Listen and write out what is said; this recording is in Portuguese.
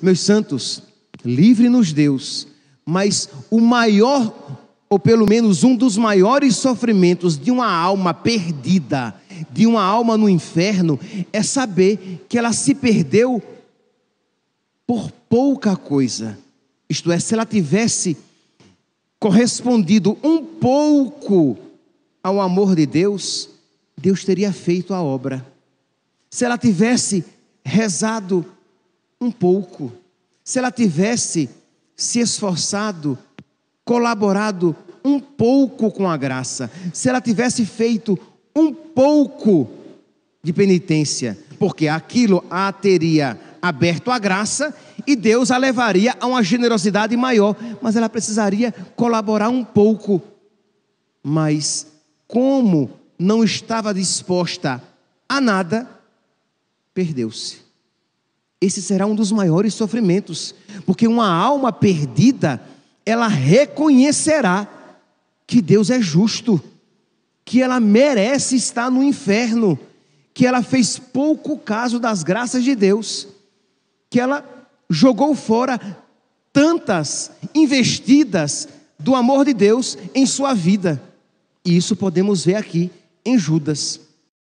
Meus santos, livre-nos Deus, mas o maior, ou pelo menos um dos maiores sofrimentos de uma alma perdida, de uma alma no inferno, é saber que ela se perdeu por pouca coisa. Isto é, se ela tivesse correspondido um pouco ao amor de Deus, Deus teria feito a obra. Se ela tivesse rezado um pouco. Se ela tivesse se esforçado, colaborado um pouco com a graça, se ela tivesse feito um pouco de penitência, porque aquilo a teria aberto à graça e Deus a levaria a uma generosidade maior, mas ela precisaria colaborar um pouco. Mas como não estava disposta a nada, perdeu-se esse será um dos maiores sofrimentos, porque uma alma perdida, ela reconhecerá que Deus é justo, que ela merece estar no inferno, que ela fez pouco caso das graças de Deus, que ela jogou fora tantas investidas do amor de Deus em sua vida. E isso podemos ver aqui em Judas.